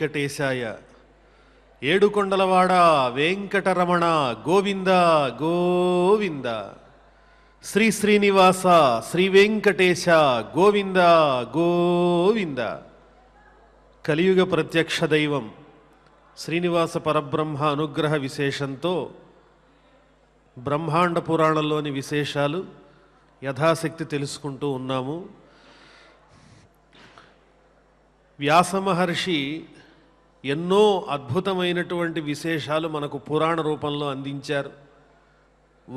వెంకటేశాయ ఏడుకొండలవాడ వెంకటరమణ గోవింద గోవింద శ్రీ శ్రీనివాస శ్రీ వెంకటేశ గోవింద గోవింద కలియుగ ప్రత్యక్ష దైవం శ్రీనివాస పరబ్రహ్మ అనుగ్రహ విశేషంతో బ్రహ్మాండ పురాణంలోని విశేషాలు యథాశక్తి తెలుసుకుంటూ ఉన్నాము వ్యాసమహర్షి ఎన్నో అద్భుతమైనటువంటి విశేషాలు మనకు పురాణ రూపంలో అందించారు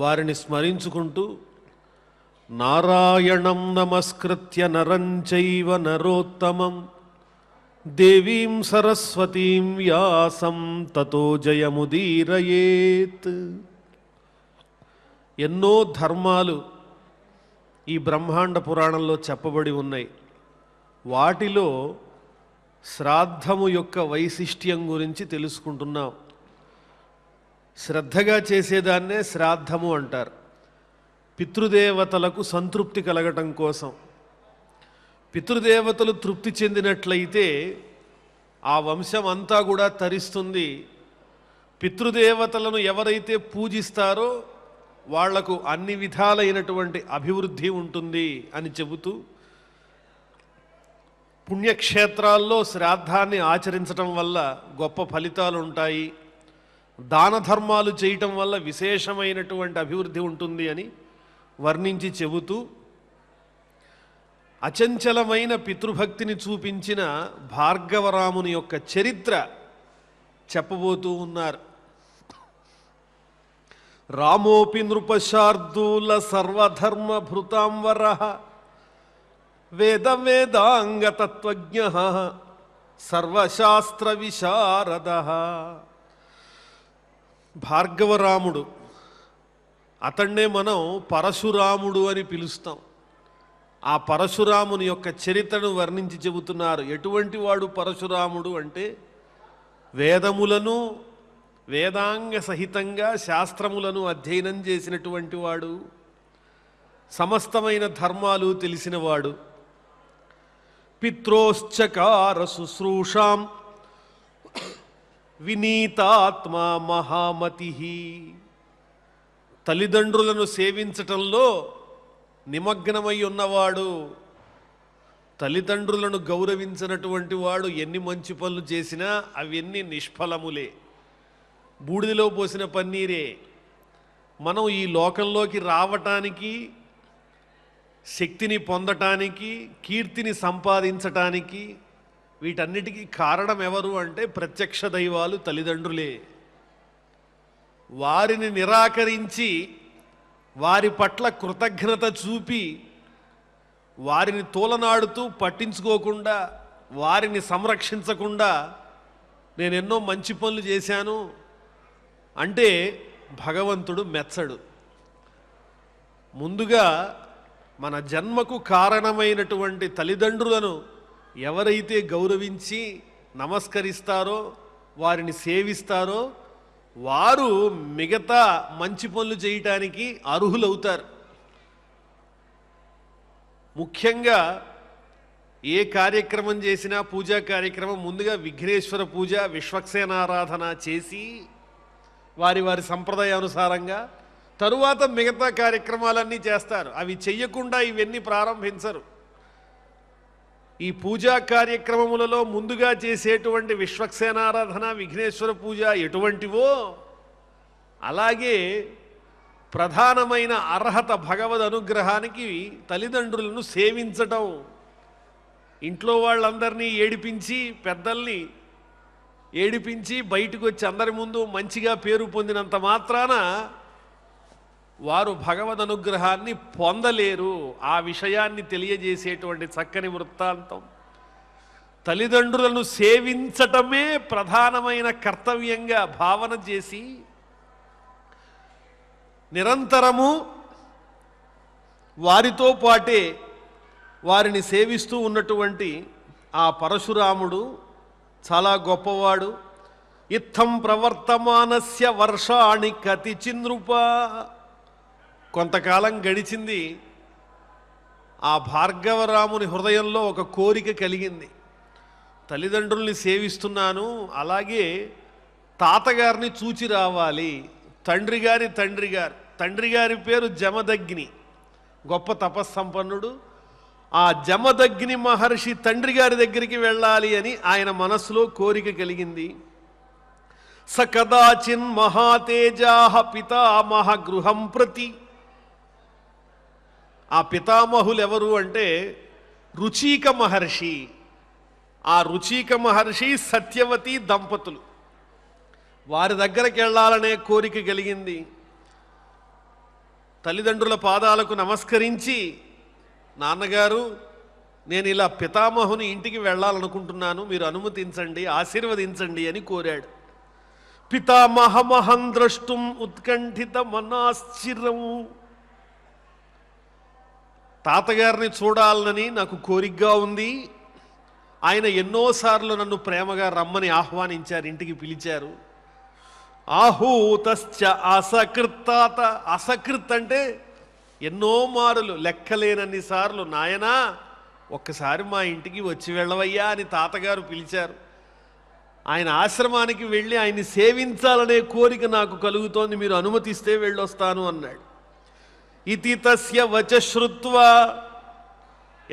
వారిని స్మరించుకుంటూ నారాయణం నమస్కృత్య నరంచైవ నరోత్తమం దేవీం సరస్వతీం వ్యాసం తతో జయముదీరయేత్ ఎన్నో ధర్మాలు ఈ బ్రహ్మాండ పురాణంలో చెప్పబడి ఉన్నాయి వాటిలో శ్రాద్ధము యొక్క వైశిష్ట్యం గురించి తెలుసుకుంటున్నాం శ్రద్ధగా చేసేదాన్నే శ్రాద్ధము అంటారు పితృదేవతలకు సంతృప్తి కలగటం కోసం పితృదేవతలు తృప్తి చెందినట్లయితే ఆ వంశం అంతా కూడా తరిస్తుంది పితృదేవతలను ఎవరైతే పూజిస్తారో వాళ్లకు అన్ని విధాలైనటువంటి అభివృద్ధి ఉంటుంది అని చెబుతూ పుణ్యక్షేత్రాల్లో శ్రాద్ధాన్ని ఆచరించటం వల్ల గొప్ప ఫలితాలు ఉంటాయి దాన ధర్మాలు చేయటం వల్ల విశేషమైనటువంటి అభివృద్ధి ఉంటుంది అని వర్ణించి చెబుతూ అచంచలమైన పితృభక్తిని చూపించిన భార్గవరాముని యొక్క చరిత్ర చెప్పబోతూ ఉన్నారు రామోపి నృపశార్దూల సర్వధర్మ భృతాంవర వేద వేదాంగ తత్వజ్ఞ సర్వశాస్త్ర విశారద భార్గవరాముడు అతన్నే మనం పరశురాముడు అని పిలుస్తాం ఆ పరశురాముని యొక్క చరిత్రను వర్ణించి చెబుతున్నారు ఎటువంటి వాడు పరశురాముడు అంటే వేదములను వేదాంగ సహితంగా శాస్త్రములను అధ్యయనం చేసినటువంటి వాడు సమస్తమైన ధర్మాలు తెలిసినవాడు పిత్రోశ్చకార శుశ్రూషాం వినీతాత్మా మహామతి తల్లిదండ్రులను సేవించటంలో నిమగ్నమై ఉన్నవాడు తల్లిదండ్రులను గౌరవించినటువంటి వాడు ఎన్ని మంచి పనులు చేసినా అవన్నీ నిష్ఫలములే బూడిదలో పోసిన పన్నీరే మనం ఈ లోకంలోకి రావటానికి శక్తిని పొందటానికి కీర్తిని సంపాదించటానికి వీటన్నిటికీ కారణం ఎవరు అంటే ప్రత్యక్ష దైవాలు తల్లిదండ్రులే వారిని నిరాకరించి వారి పట్ల కృతజ్ఞత చూపి వారిని తోలనాడుతూ పట్టించుకోకుండా వారిని సంరక్షించకుండా నేను ఎన్నో మంచి పనులు చేశాను అంటే భగవంతుడు మెచ్చడు ముందుగా మన జన్మకు కారణమైనటువంటి తల్లిదండ్రులను ఎవరైతే గౌరవించి నమస్కరిస్తారో వారిని సేవిస్తారో వారు మిగతా మంచి పనులు చేయటానికి అర్హులవుతారు ముఖ్యంగా ఏ కార్యక్రమం చేసినా పూజా కార్యక్రమం ముందుగా విఘ్నేశ్వర పూజ విశ్వక్సేనారాధన చేసి వారి వారి సంప్రదాయానుసారంగా తరువాత మిగతా కార్యక్రమాలన్నీ చేస్తారు అవి చెయ్యకుండా ఇవన్నీ ప్రారంభించరు ఈ పూజా కార్యక్రమములలో ముందుగా చేసేటువంటి విశ్వక్సేనారాధన విఘ్నేశ్వర పూజ ఎటువంటివో అలాగే ప్రధానమైన అర్హత భగవద్ అనుగ్రహానికి తల్లిదండ్రులను సేవించటం ఇంట్లో వాళ్ళందరినీ ఏడిపించి పెద్దల్ని ఏడిపించి బయటకు వచ్చి అందరి ముందు మంచిగా పేరు పొందినంత మాత్రాన వారు భగవద్ అనుగ్రహాన్ని పొందలేరు ఆ విషయాన్ని తెలియజేసేటువంటి చక్కని వృత్తాంతం తల్లిదండ్రులను సేవించటమే ప్రధానమైన కర్తవ్యంగా భావన చేసి నిరంతరము వారితో పాటే వారిని సేవిస్తూ ఉన్నటువంటి ఆ పరశురాముడు చాలా గొప్పవాడు ఇత్తం ప్రవర్తమానస్య వర్షాణి కతిచింద్రుప కొంతకాలం గడిచింది ఆ భార్గవరాముని హృదయంలో ఒక కోరిక కలిగింది తల్లిదండ్రుల్ని సేవిస్తున్నాను అలాగే తాతగారిని చూచి రావాలి తండ్రి గారి తండ్రి గారు తండ్రి గారి పేరు జమదగ్ని గొప్ప తపస్సంపన్నుడు ఆ జమదగ్ని మహర్షి తండ్రి గారి దగ్గరికి వెళ్ళాలి అని ఆయన మనసులో కోరిక కలిగింది స కదాచిన్ మహాతేజా పితామహ గృహం ప్రతి ఆ పితామహులు ఎవరు అంటే రుచీక మహర్షి ఆ రుచీక మహర్షి సత్యవతి దంపతులు వారి దగ్గరికి వెళ్ళాలనే కోరిక కలిగింది తల్లిదండ్రుల పాదాలకు నమస్కరించి నాన్నగారు నేను ఇలా పితామహుని ఇంటికి వెళ్ళాలనుకుంటున్నాను మీరు అనుమతించండి ఆశీర్వదించండి అని కోరాడు పితామహమహం ద్రష్టుం ఉత్కంఠిత మనాశ్చిరం తాతగారిని చూడాలని నాకు కోరికగా ఉంది ఆయన ఎన్నోసార్లు నన్ను ప్రేమగా రమ్మని ఆహ్వానించారు ఇంటికి పిలిచారు ఆహూతశ్చ అసకృత్తాత అసకృత్ అంటే ఎన్నో మారులు లెక్కలేనన్ని సార్లు నాయనా ఒక్కసారి మా ఇంటికి వచ్చి వెళ్ళవయ్యా అని తాతగారు పిలిచారు ఆయన ఆశ్రమానికి వెళ్ళి ఆయన్ని సేవించాలనే కోరిక నాకు కలుగుతోంది మీరు అనుమతిస్తే వెళ్ళొస్తాను అన్నాడు ఇది తస్య వచ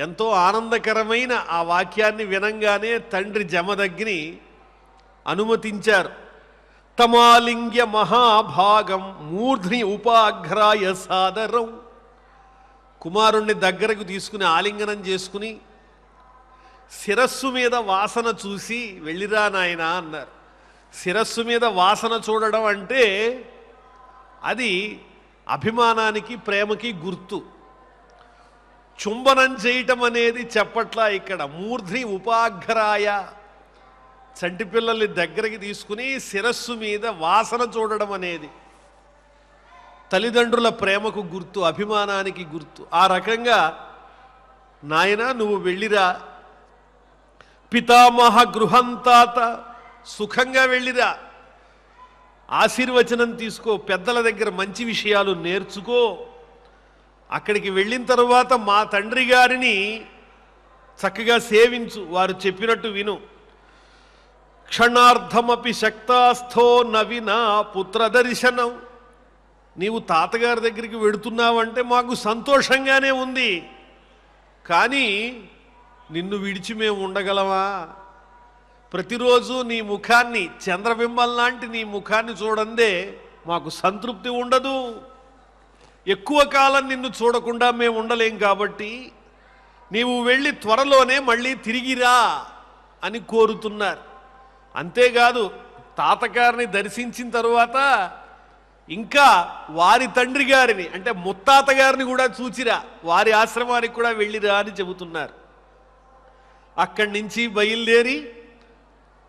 ఎంతో ఆనందకరమైన ఆ వాక్యాన్ని వినంగానే తండ్రి జమదగ్ని అనుమతించారు తమాలింగ్య మహాభాగం మూర్ధ్ని ఉపాగ్రాయ సాదరం కుమారుణ్ణి దగ్గరకు తీసుకుని ఆలింగనం చేసుకుని శిరస్సు మీద వాసన చూసి వెళ్ళిరా నాయన అన్నారు శిరస్సు మీద వాసన చూడడం అంటే అది అభిమానానికి ప్రేమకి గుర్తు చుంబనం చేయటం అనేది చెప్పట్లా ఇక్కడ మూర్ధి ఉపాఘ్రాయ చంటి పిల్లల్ని దగ్గరికి తీసుకుని శిరస్సు మీద వాసన చూడడం అనేది తల్లిదండ్రుల ప్రేమకు గుర్తు అభిమానానికి గుర్తు ఆ రకంగా నాయన నువ్వు వెళ్ళిరా పితామహ గృహంతాత సుఖంగా వెళ్ళిరా ఆశీర్వచనం తీసుకో పెద్దల దగ్గర మంచి విషయాలు నేర్చుకో అక్కడికి వెళ్ళిన తరువాత మా తండ్రి గారిని చక్కగా సేవించు వారు చెప్పినట్టు విను క్షణార్థమపి శక్తాస్థో నవిన పుత్రదర్శనం నీవు తాతగారి దగ్గరికి వెడుతున్నావంటే మాకు సంతోషంగానే ఉంది కానీ నిన్ను విడిచి మేము ఉండగలవా ప్రతిరోజు నీ ముఖాన్ని చంద్రబింబం లాంటి నీ ముఖాన్ని చూడందే మాకు సంతృప్తి ఉండదు ఎక్కువ కాలం నిన్ను చూడకుండా మేము ఉండలేం కాబట్టి నీవు వెళ్ళి త్వరలోనే మళ్ళీ తిరిగిరా అని కోరుతున్నారు అంతేకాదు తాతగారిని దర్శించిన తరువాత ఇంకా వారి తండ్రి గారిని అంటే ముత్తాత గారిని కూడా చూచిరా వారి ఆశ్రమానికి కూడా వెళ్ళిరా అని చెబుతున్నారు అక్కడి నుంచి బయలుదేరి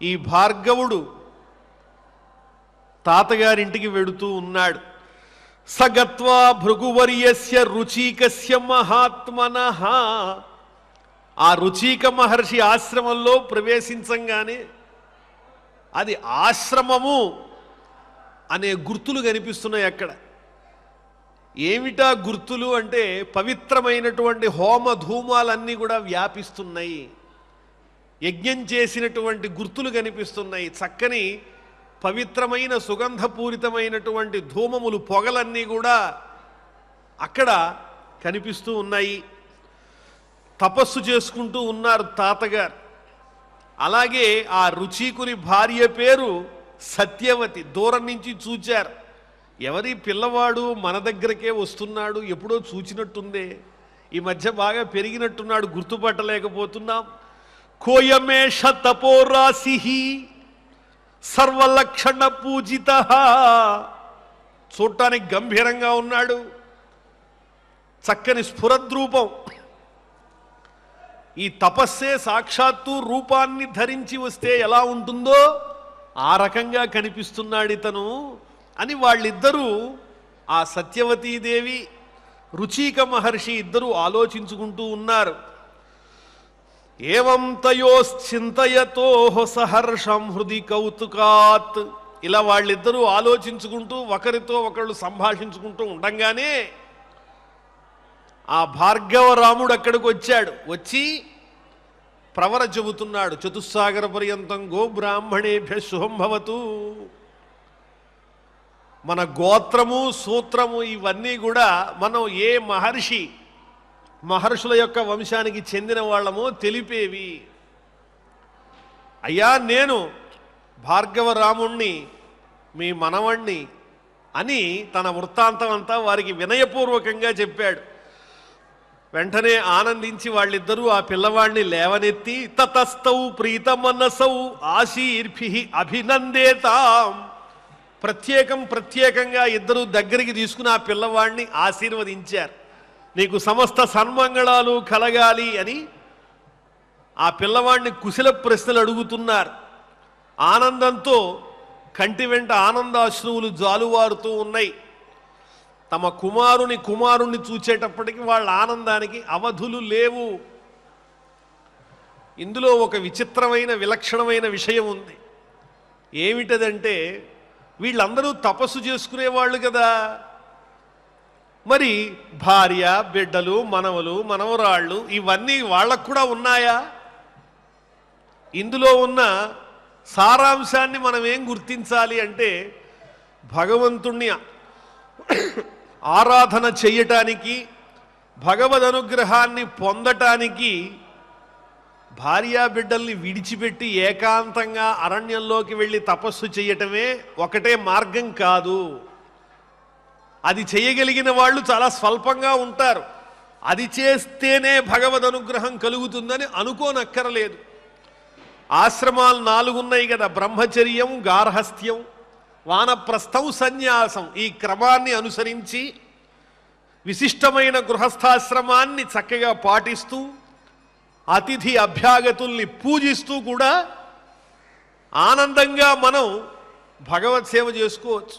ఈ భార్గవుడు తాతగారింటికి వెడుతూ ఉన్నాడు సగత్వా భృగువర్యస్య రుచికస్య మహాత్మన ఆ రుచిక మహర్షి ఆశ్రమంలో ప్రవేశించంగానే అది ఆశ్రమము అనే గుర్తులు కనిపిస్తున్నాయి అక్కడ ఏమిటా గుర్తులు అంటే పవిత్రమైనటువంటి హోమ ధూమాలన్నీ కూడా వ్యాపిస్తున్నాయి యజ్ఞం చేసినటువంటి గుర్తులు కనిపిస్తున్నాయి చక్కని పవిత్రమైన సుగంధపూరితమైనటువంటి ధూమములు పొగలన్నీ కూడా అక్కడ కనిపిస్తూ ఉన్నాయి తపస్సు చేసుకుంటూ ఉన్నారు తాతగారు అలాగే ఆ రుచికుని భార్య పేరు సత్యవతి దూరం నుంచి చూచారు ఎవరి పిల్లవాడు మన దగ్గరకే వస్తున్నాడు ఎప్పుడో చూచినట్టుందే ఈ మధ్య బాగా పెరిగినట్టున్నాడు గుర్తుపట్టలేకపోతున్నాం కోయమేష తపోరాశి సర్వలక్షణ పూజిత చూడటానికి గంభీరంగా ఉన్నాడు చక్కని స్ఫురద్రూపం ఈ తపస్సే సాక్షాత్తు రూపాన్ని ధరించి వస్తే ఎలా ఉంటుందో ఆ రకంగా కనిపిస్తున్నాడు ఇతను అని వాళ్ళిద్దరూ ఆ సత్యవతీదేవి రుచిక మహర్షి ఇద్దరూ ఆలోచించుకుంటూ ఉన్నారు ఏవం తయోశ్చింతయతో సహర్షం హృది కౌతుకాత్ ఇలా వాళ్ళిద్దరూ ఆలోచించుకుంటూ ఒకరితో ఒకళ్ళు సంభాషించుకుంటూ ఉండంగానే ఆ రాముడు అక్కడికి వచ్చాడు వచ్చి ప్రవర చెబుతున్నాడు చతుస్సాగర పర్యంతం గో బ్రాహ్మణేభ్య శుభం భవతు మన గోత్రము సూత్రము ఇవన్నీ కూడా మనం ఏ మహర్షి మహర్షుల యొక్క వంశానికి చెందిన వాళ్ళము తెలిపేవి అయ్యా నేను భార్గవరాముణ్ణి మీ మనవణ్ణి అని తన వృత్తాంతం అంతా వారికి వినయపూర్వకంగా చెప్పాడు వెంటనే ఆనందించి వాళ్ళిద్దరూ ఆ పిల్లవాడిని లేవనెత్తి తతస్థౌ ప్రీతమనసౌ ఆశీర్భి అభినందేతాం ప్రత్యేకం ప్రత్యేకంగా ఇద్దరు దగ్గరికి తీసుకుని ఆ పిల్లవాడిని ఆశీర్వదించారు నీకు సమస్త సన్మంగళాలు కలగాలి అని ఆ పిల్లవాడిని కుశల ప్రశ్నలు అడుగుతున్నారు ఆనందంతో కంటి వెంట ఆనందాశ్రువులు జాలువారుతూ ఉన్నాయి తమ కుమారుని కుమారుణ్ణి చూచేటప్పటికి వాళ్ళ ఆనందానికి అవధులు లేవు ఇందులో ఒక విచిత్రమైన విలక్షణమైన విషయం ఉంది ఏమిటదంటే వీళ్ళందరూ తపస్సు చేసుకునేవాళ్ళు కదా మరి భార్య బిడ్డలు మనవలు మనవరాళ్ళు ఇవన్నీ వాళ్ళకు కూడా ఉన్నాయా ఇందులో ఉన్న సారాంశాన్ని మనం ఏం గుర్తించాలి అంటే భగవంతుణ్ణి ఆరాధన చెయ్యటానికి భగవద్ అనుగ్రహాన్ని పొందటానికి భార్యా బిడ్డల్ని విడిచిపెట్టి ఏకాంతంగా అరణ్యంలోకి వెళ్ళి తపస్సు చేయటమే ఒకటే మార్గం కాదు అది చేయగలిగిన వాళ్ళు చాలా స్వల్పంగా ఉంటారు అది చేస్తేనే భగవద్ అనుగ్రహం కలుగుతుందని అనుకోనక్కరలేదు ఆశ్రమాలు నాలుగున్నాయి కదా బ్రహ్మచర్యం గార్హస్థ్యం వానప్రస్థం సన్యాసం ఈ క్రమాన్ని అనుసరించి విశిష్టమైన గృహస్థాశ్రమాన్ని చక్కగా పాటిస్తూ అతిథి అభ్యాగతుల్ని పూజిస్తూ కూడా ఆనందంగా మనం భగవత్ సేవ చేసుకోవచ్చు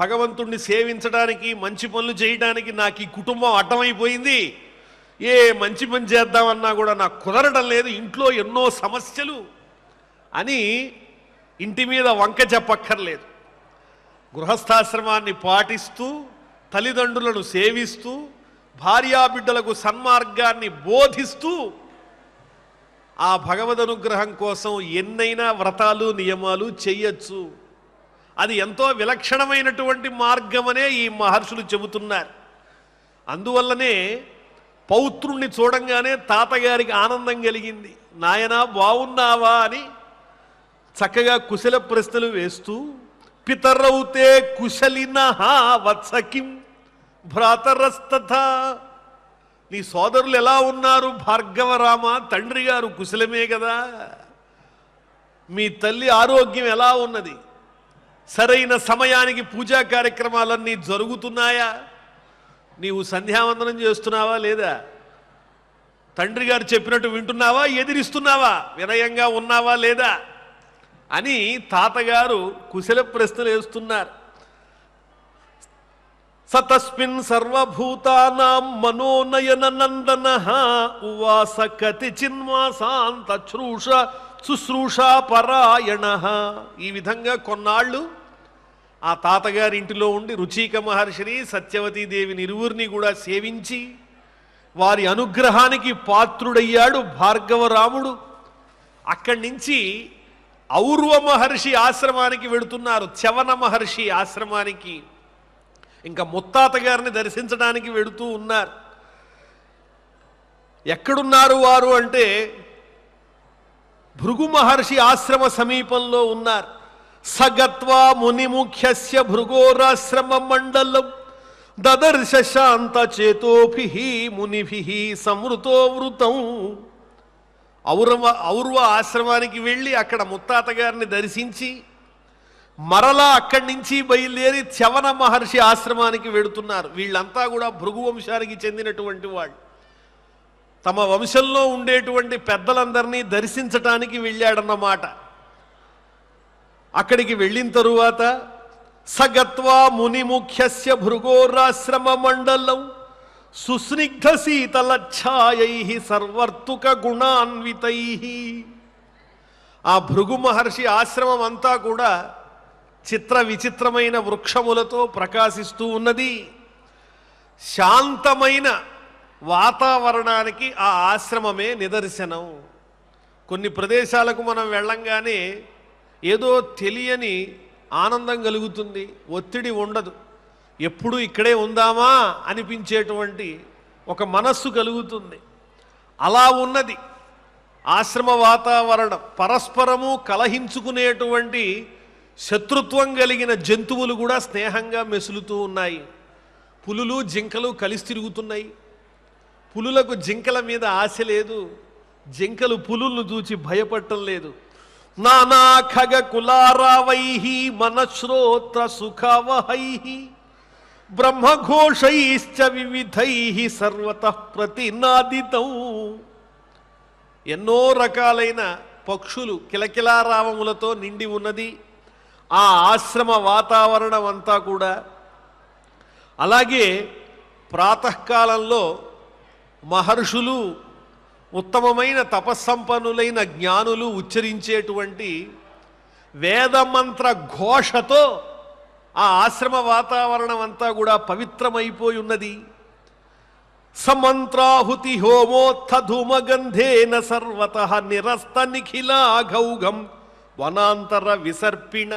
భగవంతుణ్ణి సేవించడానికి మంచి పనులు చేయడానికి నాకు ఈ కుటుంబం అడ్డమైపోయింది ఏ మంచి పని చేద్దామన్నా కూడా నాకు కుదరడం లేదు ఇంట్లో ఎన్నో సమస్యలు అని ఇంటి మీద వంక చెప్పక్కర్లేదు గృహస్థాశ్రమాన్ని పాటిస్తూ తల్లిదండ్రులను సేవిస్తూ భార్యాబిడ్డలకు సన్మార్గాన్ని బోధిస్తూ ఆ భగవద్ అనుగ్రహం కోసం ఎన్నైనా వ్రతాలు నియమాలు చేయొచ్చు అది ఎంతో విలక్షణమైనటువంటి మార్గమనే ఈ మహర్షులు చెబుతున్నారు అందువల్లనే పౌత్రుణ్ణి చూడంగానే తాతగారికి ఆనందం కలిగింది నాయనా బాగున్నావా అని చక్కగా కుశల ప్రశ్నలు వేస్తూ పితరవుతే కుశలిన వత్సకిం భ్రాతరస్తథ నీ సోదరులు ఎలా ఉన్నారు భార్గవరామ తండ్రి గారు కుశలమే కదా మీ తల్లి ఆరోగ్యం ఎలా ఉన్నది సరైన సమయానికి పూజా కార్యక్రమాలన్నీ జరుగుతున్నాయా నీవు సంధ్యావందనం చేస్తున్నావా లేదా తండ్రి గారు చెప్పినట్టు వింటున్నావా ఎదిరిస్తున్నావా వినయంగా ఉన్నావా లేదా అని తాతగారు కుశల ప్రశ్నలు వేస్తున్నారు సతస్మిన్ సర్వభూతానాం మనోనయన నందన ఉవాస కతి చిన్వాసాంత శుశ్రూషాపరాయణ ఈ విధంగా కొన్నాళ్ళు ఆ తాతగారింటిలో ఉండి రుచిక మహర్షిని సత్యవతీదేవిని ఇరువురిని కూడా సేవించి వారి అనుగ్రహానికి పాత్రుడయ్యాడు భార్గవరాముడు అక్కడి నుంచి ఔర్వ మహర్షి ఆశ్రమానికి వెడుతున్నారు చవన మహర్షి ఆశ్రమానికి ఇంకా ముత్తాత గారిని దర్శించడానికి వెడుతూ ఉన్నారు ఎక్కడున్నారు వారు అంటే భృగు మహర్షి ఆశ్రమ సమీపంలో ఉన్నారు సగత్వ మునిముఖ్యస్య భృగోరాశ్రమ మండలం దదర్శ శాంత చేతోభి మునిభి సమృతో వృతం ఔరవ ఔర్వ ఆశ్రమానికి వెళ్ళి అక్కడ ముత్తాత గారిని దర్శించి మరలా అక్కడి నుంచి బయలుదేరి చవన మహర్షి ఆశ్రమానికి వెడుతున్నారు వీళ్ళంతా కూడా భృగువంశానికి చెందినటువంటి వాళ్ళు తమ వంశంలో ఉండేటువంటి పెద్దలందరినీ దర్శించటానికి వెళ్ళాడన్నమాట అక్కడికి వెళ్ళిన తరువాత సగత్వా మునిముఖ్యస్య భృగోరాశ్రమ మండలం సుస్నిగ్ధ ఛాయై సర్వర్తుక గుణాన్వితై ఆ భృగు మహర్షి ఆశ్రమం అంతా కూడా చిత్ర విచిత్రమైన వృక్షములతో ప్రకాశిస్తూ ఉన్నది శాంతమైన వాతావరణానికి ఆ ఆశ్రమమే నిదర్శనం కొన్ని ప్రదేశాలకు మనం వెళ్ళంగానే ఏదో తెలియని ఆనందం కలుగుతుంది ఒత్తిడి ఉండదు ఎప్పుడు ఇక్కడే ఉందామా అనిపించేటువంటి ఒక మనస్సు కలుగుతుంది అలా ఉన్నది ఆశ్రమ వాతావరణం పరస్పరము కలహించుకునేటువంటి శత్రుత్వం కలిగిన జంతువులు కూడా స్నేహంగా మెసులుతూ ఉన్నాయి పులులు జింకలు కలిసి తిరుగుతున్నాయి పులులకు జింకల మీద ఆశ లేదు జింకలు పులులను చూచి భయపడటం లేదు నానా ఖగ కులారావై మనశ్రోత్ర సుఖవహై బ్రహ్మఘోషైశ్చ వివిధై సర్వత ప్రతినాదితం ఎన్నో రకాలైన పక్షులు కిలకిలారావములతో నిండి ఉన్నది ఆ ఆశ్రమ వాతావరణం అంతా కూడా అలాగే ప్రాతకాలంలో మహర్షులు ఉత్తమమైన తపస్సంపన్నులైన జ్ఞానులు ఉచ్చరించేటువంటి వేదమంత్ర ఘోషతో ఆ ఆశ్రమ వాతావరణం అంతా కూడా పవిత్రమైపోయి ఉన్నది సమంత్రాహుతి హోమోత్థధూమగంధేన సర్వత నిరస్త నిఖిలాఘౌఘం వనాంతర విసర్పిణ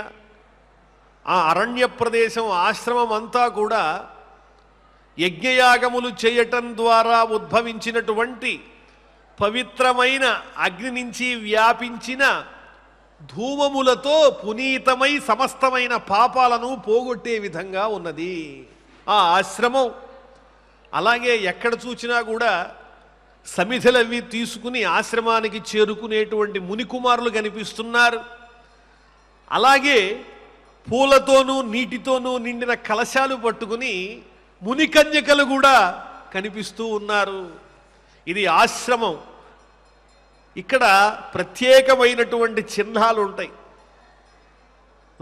ఆ అరణ్య ప్రదేశం ఆశ్రమం అంతా కూడా యజ్ఞయాగములు చేయటం ద్వారా ఉద్భవించినటువంటి పవిత్రమైన అగ్ని నుంచి వ్యాపించిన ధూమములతో పునీతమై సమస్తమైన పాపాలను పోగొట్టే విధంగా ఉన్నది ఆ ఆశ్రమం అలాగే ఎక్కడ చూచినా కూడా సమిధలవి తీసుకుని ఆశ్రమానికి చేరుకునేటువంటి మునికుమారులు కనిపిస్తున్నారు అలాగే పూలతోనూ నీటితోనూ నిండిన కలశాలు పట్టుకుని మునికన్యకలు కూడా కనిపిస్తూ ఉన్నారు ఇది ఆశ్రమం ఇక్కడ ప్రత్యేకమైనటువంటి చిహ్నాలు ఉంటాయి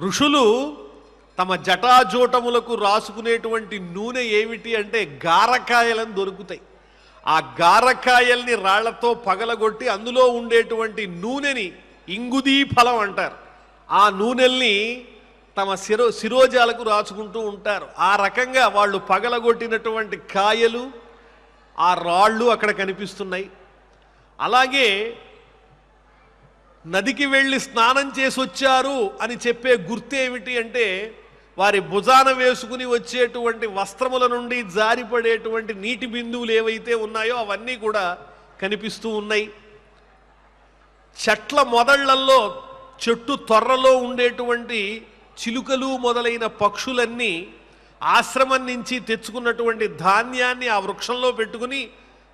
ఋషులు తమ జటాజోటములకు రాసుకునేటువంటి నూనె ఏమిటి అంటే గారకాయలను దొరుకుతాయి ఆ గారకాయల్ని రాళ్లతో పగలగొట్టి అందులో ఉండేటువంటి నూనెని ఇంగుదీ ఫలం అంటారు ఆ నూనెల్ని తమ శిరో శిరోజాలకు రాచుకుంటూ ఉంటారు ఆ రకంగా వాళ్ళు పగలగొట్టినటువంటి కాయలు ఆ రాళ్ళు అక్కడ కనిపిస్తున్నాయి అలాగే నదికి వెళ్ళి స్నానం చేసి వచ్చారు అని చెప్పే గుర్తు ఏమిటి అంటే వారి భుజాన వేసుకుని వచ్చేటువంటి వస్త్రముల నుండి జారిపడేటువంటి నీటి బిందువులు ఏవైతే ఉన్నాయో అవన్నీ కూడా కనిపిస్తూ ఉన్నాయి చెట్ల మొదళ్లల్లో చెట్టు త్వరలో ఉండేటువంటి చిలుకలు మొదలైన పక్షులన్నీ ఆశ్రమం నుంచి తెచ్చుకున్నటువంటి ధాన్యాన్ని ఆ వృక్షంలో పెట్టుకుని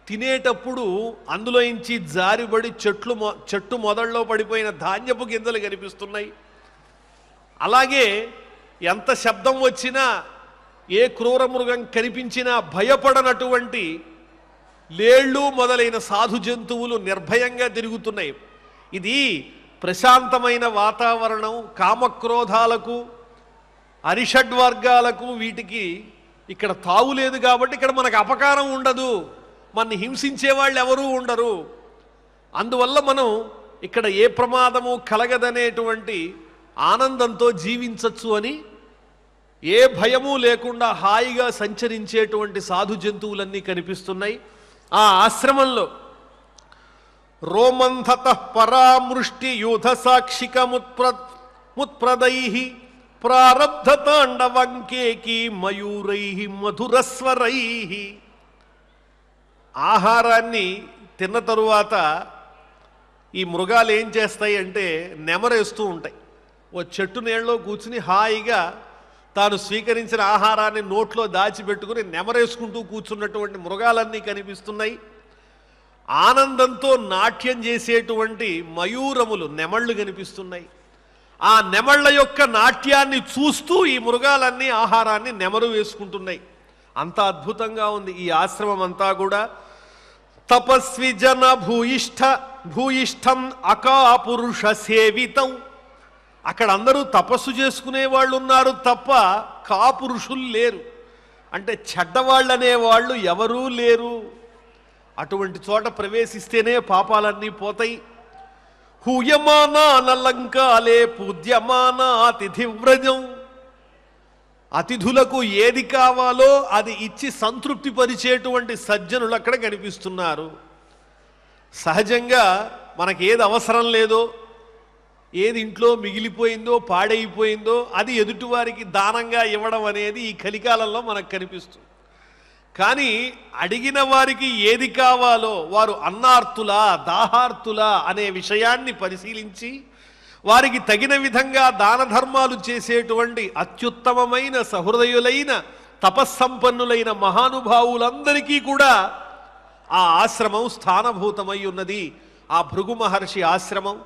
తినేటప్పుడు అందులో నుంచి జారిబడి చెట్లు చెట్టు మొదళ్ళలో పడిపోయిన ధాన్యపు గింజలు కనిపిస్తున్నాయి అలాగే ఎంత శబ్దం వచ్చినా ఏ క్రూర మృగం కనిపించినా భయపడనటువంటి లేళ్ళు మొదలైన సాధు జంతువులు నిర్భయంగా తిరుగుతున్నాయి ఇది ప్రశాంతమైన వాతావరణం కామక్రోధాలకు అరిషడ్ వర్గాలకు వీటికి ఇక్కడ తావులేదు కాబట్టి ఇక్కడ మనకు అపకారం ఉండదు మన హింసించే వాళ్ళు ఎవరూ ఉండరు అందువల్ల మనం ఇక్కడ ఏ ప్రమాదము కలగదనేటువంటి ఆనందంతో జీవించవచ్చు అని ఏ భయము లేకుండా హాయిగా సంచరించేటువంటి సాధు జంతువులన్నీ కనిపిస్తున్నాయి ఆ ఆశ్రమంలో రోమంధత పరామృష్టి యూధ ముత్ప్ర ముత్ప్రదై తాండవంకేకి మయూరై మధురస్వరై ఆహారాన్ని తిన్న తరువాత ఈ మృగాలు ఏం చేస్తాయి అంటే నెమరేస్తూ ఉంటాయి ఓ చెట్టు నీళ్ళలో కూర్చుని హాయిగా తాను స్వీకరించిన ఆహారాన్ని నోట్లో దాచిపెట్టుకుని నెమరేసుకుంటూ కూర్చున్నటువంటి మృగాలన్నీ కనిపిస్తున్నాయి ఆనందంతో నాట్యం చేసేటువంటి మయూరములు నెమళ్ళు కనిపిస్తున్నాయి ఆ నెమళ్ళ యొక్క నాట్యాన్ని చూస్తూ ఈ మృగాలన్నీ ఆహారాన్ని నెమరు వేసుకుంటున్నాయి అంత అద్భుతంగా ఉంది ఈ ఆశ్రమం అంతా కూడా తపస్వి జన భూయిష్ఠ భూయిష్టం అకాపురుష సేవితం అక్కడ అందరూ తపస్సు చేసుకునే వాళ్ళు ఉన్నారు తప్ప కాపురుషులు లేరు అంటే చెడ్డవాళ్ళు అనేవాళ్ళు ఎవరూ లేరు అటువంటి చోట ప్రవేశిస్తేనే పాపాలన్నీ పోతాయి హూయమానాలంకాలే పూజ్యమాన అతిథివ్రజం అతిథులకు ఏది కావాలో అది ఇచ్చి సంతృప్తి పరిచేటువంటి సజ్జనులు అక్కడ కనిపిస్తున్నారు సహజంగా మనకి ఏది అవసరం లేదో ఏది ఇంట్లో మిగిలిపోయిందో పాడైపోయిందో అది ఎదుటివారికి దానంగా ఇవ్వడం అనేది ఈ కలికాలంలో మనకు కనిపిస్తుంది కానీ అడిగిన వారికి ఏది కావాలో వారు అన్నార్తులా దాహార్తులా అనే విషయాన్ని పరిశీలించి వారికి తగిన విధంగా దాన ధర్మాలు చేసేటువంటి అత్యుత్తమమైన సహృదయులైన తపస్సంపన్నులైన మహానుభావులందరికీ కూడా ఆ ఆశ్రమం స్థానభూతమై ఉన్నది ఆ భృగు మహర్షి ఆశ్రమం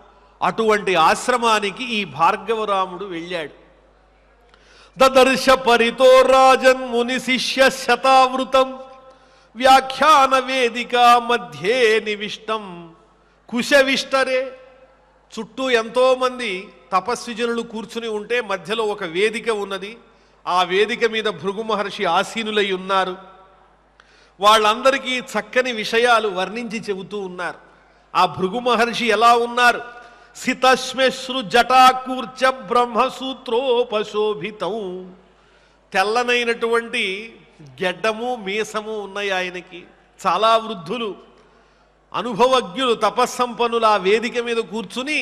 అటువంటి ఆశ్రమానికి ఈ భార్గవరాముడు వెళ్ళాడు దదర్శ పరితో రాజన్ ముని శిష్య శతావృతం వ్యాఖ్యాన వేదిక మధ్యే నివిష్టం కుశవిష్టరే చుట్టూ ఎంతోమంది తపస్విజనులు కూర్చుని ఉంటే మధ్యలో ఒక వేదిక ఉన్నది ఆ వేదిక మీద భృగు మహర్షి ఆసీనులై ఉన్నారు వాళ్ళందరికీ చక్కని విషయాలు వర్ణించి చెబుతూ ఉన్నారు ఆ భృగు మహర్షి ఎలా ఉన్నారు సితశ్మశ్రు జటాకూర్చ బ్రహ్మసూత్రోపశోభితం తెల్లనైనటువంటి గెడ్డము మీసము ఉన్నాయి ఆయనకి చాలా వృద్ధులు అనుభవజ్ఞులు తపస్సంపన్నులు ఆ వేదిక మీద కూర్చుని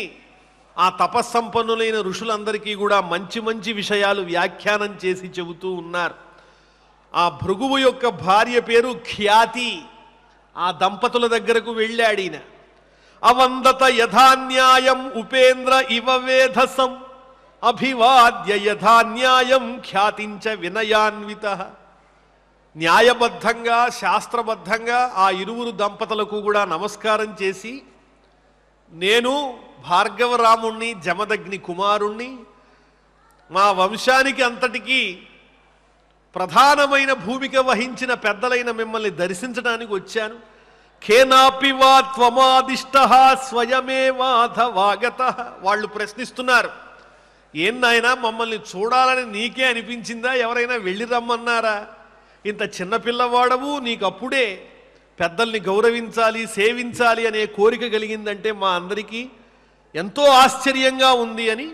ఆ తపస్సంపన్నులైన ఋషులందరికీ కూడా మంచి మంచి విషయాలు వ్యాఖ్యానం చేసి చెబుతూ ఉన్నారు ఆ భృగువు యొక్క భార్య పేరు ఖ్యాతి ఆ దంపతుల దగ్గరకు వెళ్ళాడు ఈయన అవందత యథాన్యాయం ఉపేంద్ర ఇవ వేధసం అభివాద్య యథాన్యాయం ఖ్యాతించ వినయాన్విత న్యాయబద్ధంగా శాస్త్రబద్ధంగా ఆ ఇరువురు దంపతులకు కూడా నమస్కారం చేసి నేను భార్గవరాముణ్ణి జమదగ్ని కుమారుణ్ణి మా వంశానికి అంతటికీ ప్రధానమైన భూమిక వహించిన పెద్దలైన మిమ్మల్ని దర్శించడానికి వచ్చాను కేనాపి వా త్వమాదిష్ట స్వయమేవాధ వాగత వాళ్ళు ప్రశ్నిస్తున్నారు ఏం నాయన మమ్మల్ని చూడాలని నీకే అనిపించిందా ఎవరైనా వెళ్ళి రమ్మన్నారా ఇంత చిన్నపిల్లవాడవు నీకప్పుడే పెద్దల్ని గౌరవించాలి సేవించాలి అనే కోరిక కలిగిందంటే మా అందరికీ ఎంతో ఆశ్చర్యంగా ఉంది అని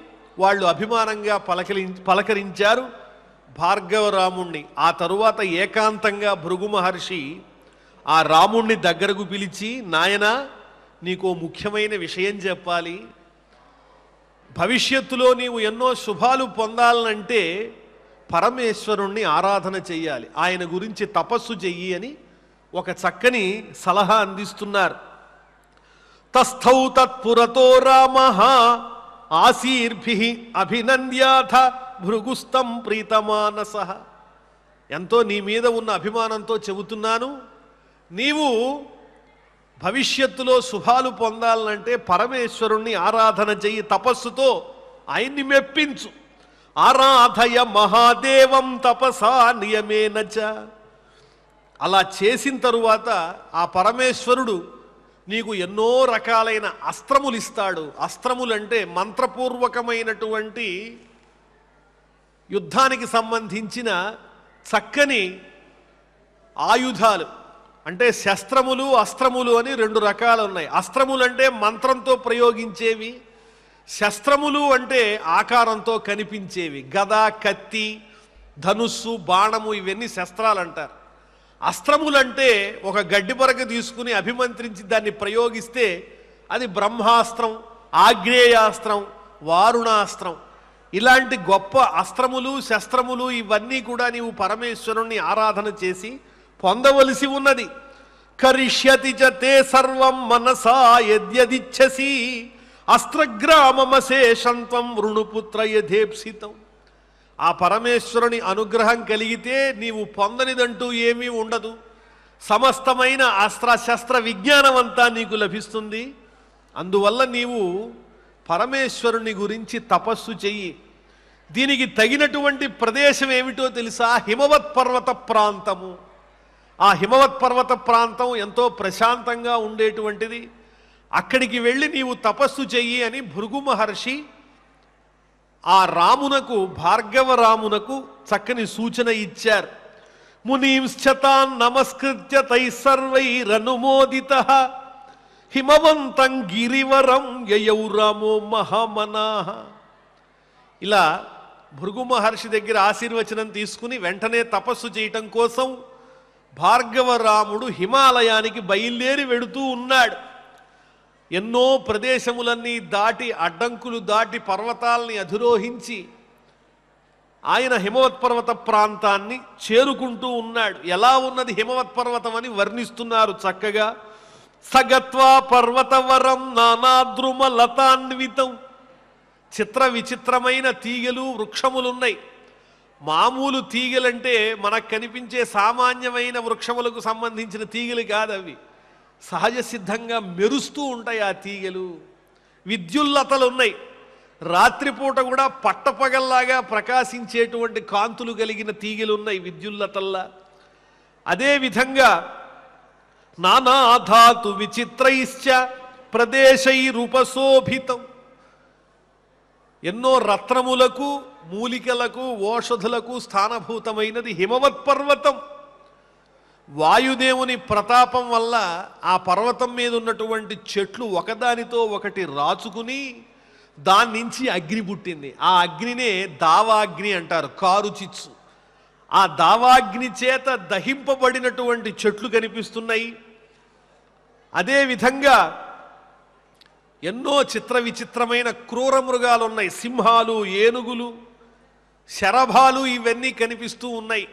వాళ్ళు అభిమానంగా పలకలి పలకరించారు భార్గవరాముణ్ణి ఆ తరువాత ఏకాంతంగా భృగు మహర్షి ఆ రాముణ్ణి దగ్గరకు పిలిచి నాయన నీకు ముఖ్యమైన విషయం చెప్పాలి భవిష్యత్తులో నీవు ఎన్నో శుభాలు పొందాలనంటే పరమేశ్వరుణ్ణి ఆరాధన చెయ్యాలి ఆయన గురించి తపస్సు చెయ్యి అని ఒక చక్కని సలహా అందిస్తున్నారు తస్థౌ తత్పురతో రామ ఆశీర్భి అభినంద్యాథ భృగుస్తం ప్రీతమానస ఎంతో నీ మీద ఉన్న అభిమానంతో చెబుతున్నాను నీవు భవిష్యత్తులో శుభాలు పొందాలంటే పరమేశ్వరుణ్ణి ఆరాధన చెయ్యి తపస్సుతో ఆయన్ని మెప్పించు ఆరాధయ మహాదేవం తపసా నియమేనచ అలా చేసిన తరువాత ఆ పరమేశ్వరుడు నీకు ఎన్నో రకాలైన అస్త్రములు ఇస్తాడు అస్త్రములంటే మంత్రపూర్వకమైనటువంటి యుద్ధానికి సంబంధించిన చక్కని ఆయుధాలు అంటే శస్త్రములు అస్త్రములు అని రెండు రకాలు ఉన్నాయి అస్త్రములు అంటే మంత్రంతో ప్రయోగించేవి శస్త్రములు అంటే ఆకారంతో కనిపించేవి గద కత్తి ధనుస్సు బాణము ఇవన్నీ శస్త్రాలు అంటారు అస్త్రములంటే ఒక గడ్డి పరక తీసుకుని అభిమంత్రించి దాన్ని ప్రయోగిస్తే అది బ్రహ్మాస్త్రం ఆగ్నేయాస్త్రం వారుణాస్త్రం ఇలాంటి గొప్ప అస్త్రములు శస్త్రములు ఇవన్నీ కూడా నీవు పరమేశ్వరుణ్ణి ఆరాధన చేసి పొందవలసి ఉన్నది కరిష్యతి తే సర్వం మనసా యద్యదిచ్ఛసి అస్త్రగ్రామమశేషంత్వం రుణుపుత్ర యథేప్సితం ఆ పరమేశ్వరుని అనుగ్రహం కలిగితే నీవు పొందనిదంటూ ఏమీ ఉండదు సమస్తమైన అస్త్రశస్త్ర విజ్ఞానమంతా నీకు లభిస్తుంది అందువల్ల నీవు పరమేశ్వరుని గురించి తపస్సు చెయ్యి దీనికి తగినటువంటి ప్రదేశం ఏమిటో తెలుసా హిమవత్ పర్వత ప్రాంతము ఆ హిమవత్ పర్వత ప్రాంతం ఎంతో ప్రశాంతంగా ఉండేటువంటిది అక్కడికి వెళ్ళి నీవు తపస్సు చెయ్యి అని భృగు మహర్షి ఆ రామునకు భార్గవ రామునకు చక్కని సూచన ఇచ్చారు మునీంశ్చతాన్ నమస్కృత్య తై సర్వైరనుమోదిత హిమవంతం గిరివరం యయౌ రామో మహామనా ఇలా భృగు మహర్షి దగ్గర ఆశీర్వచనం తీసుకుని వెంటనే తపస్సు చేయటం కోసం భార్గవరాముడు హిమాలయానికి బయలుదేరి వెడుతూ ఉన్నాడు ఎన్నో ప్రదేశములన్నీ దాటి అడ్డంకులు దాటి పర్వతాల్ని అధిరోహించి ఆయన హిమవత్ పర్వత ప్రాంతాన్ని చేరుకుంటూ ఉన్నాడు ఎలా ఉన్నది హిమవత్ పర్వతం అని వర్ణిస్తున్నారు చక్కగా సగత్వా పర్వతవరం నానాద్రుమ లతాన్వితం చిత్ర విచిత్రమైన తీగలు వృక్షములున్నాయి మామూలు తీగలంటే మనకు కనిపించే సామాన్యమైన వృక్షములకు సంబంధించిన తీగలు కాదు అవి సహజ సిద్ధంగా మెరుస్తూ ఉంటాయి ఆ తీగలు విద్యుల్లతలు ఉన్నాయి రాత్రిపూట కూడా పట్టపగల్లాగా ప్రకాశించేటువంటి కాంతులు కలిగిన తీగలు ఉన్నాయి విద్యుల్లతల్లా అదేవిధంగా నానాధాతు విచిత్రైశ్చ ప్రదేశై రూపశోభితం ఎన్నో రత్నములకు మూలికలకు ఓషధులకు స్థానభూతమైనది హిమవత్ పర్వతం వాయుదేవుని ప్రతాపం వల్ల ఆ పర్వతం మీద ఉన్నటువంటి చెట్లు ఒకదానితో ఒకటి రాచుకుని దాని నుంచి అగ్ని పుట్టింది ఆ అగ్నినే దావాగ్ని అంటారు కారు ఆ దావాగ్ని చేత దహింపబడినటువంటి చెట్లు కనిపిస్తున్నాయి అదేవిధంగా ఎన్నో చిత్ర విచిత్రమైన క్రూర మృగాలు ఉన్నాయి సింహాలు ఏనుగులు శరభాలు ఇవన్నీ కనిపిస్తూ ఉన్నాయి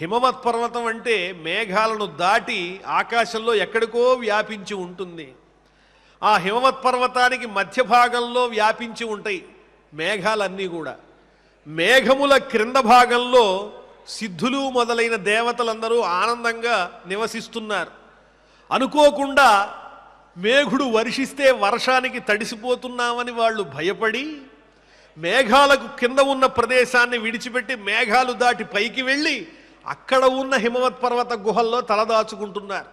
హిమవత్ పర్వతం అంటే మేఘాలను దాటి ఆకాశంలో ఎక్కడికో వ్యాపించి ఉంటుంది ఆ హిమవత్ పర్వతానికి మధ్య భాగంలో వ్యాపించి ఉంటాయి మేఘాలన్నీ కూడా మేఘముల క్రింద భాగంలో సిద్ధులు మొదలైన దేవతలందరూ ఆనందంగా నివసిస్తున్నారు అనుకోకుండా మేఘుడు వర్షిస్తే వర్షానికి తడిసిపోతున్నామని వాళ్ళు భయపడి మేఘాలకు కింద ఉన్న ప్రదేశాన్ని విడిచిపెట్టి మేఘాలు దాటి పైకి వెళ్ళి అక్కడ ఉన్న హిమవత్ పర్వత గుహల్లో తలదాచుకుంటున్నారు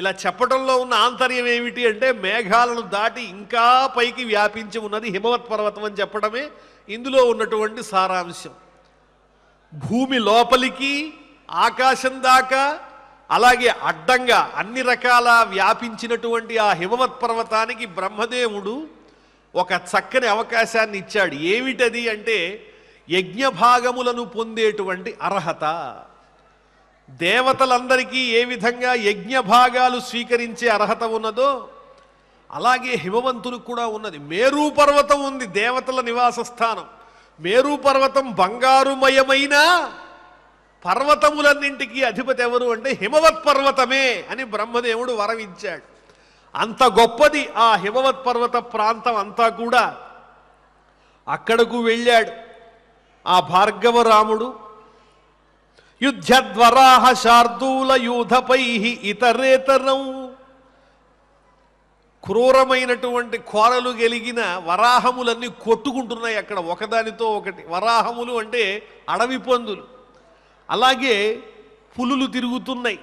ఇలా చెప్పడంలో ఉన్న ఆంతర్యం ఏమిటి అంటే మేఘాలను దాటి ఇంకా పైకి వ్యాపించి ఉన్నది హిమవత్ పర్వతం అని చెప్పడమే ఇందులో ఉన్నటువంటి సారాంశం భూమి లోపలికి ఆకాశం దాకా అలాగే అడ్డంగా అన్ని రకాల వ్యాపించినటువంటి ఆ హిమవత్ పర్వతానికి బ్రహ్మదేవుడు ఒక చక్కని అవకాశాన్ని ఇచ్చాడు ఏమిటది అంటే యజ్ఞభాగములను పొందేటువంటి అర్హత దేవతలందరికీ ఏ విధంగా యజ్ఞభాగాలు స్వీకరించే అర్హత ఉన్నదో అలాగే హిమవంతునికి కూడా ఉన్నది మేరు పర్వతం ఉంది దేవతల నివాస స్థానం మేరు పర్వతం బంగారుమయమైన పర్వతములన్నింటికీ అధిపతి ఎవరు అంటే హిమవత్ పర్వతమే అని బ్రహ్మదేవుడు వరవించాడు అంత గొప్పది ఆ హిమవత్ పర్వత ప్రాంతం అంతా కూడా అక్కడకు వెళ్ళాడు ఆ భార్గవ రాముడు యుద్ధద్వరాహ శార్దూల యూధపై ఇతరేతరం క్రూరమైనటువంటి కోరలు గెలిగిన వరాహములన్నీ కొట్టుకుంటున్నాయి అక్కడ ఒకదానితో ఒకటి వరాహములు అంటే అడవి పందులు అలాగే పులులు తిరుగుతున్నాయి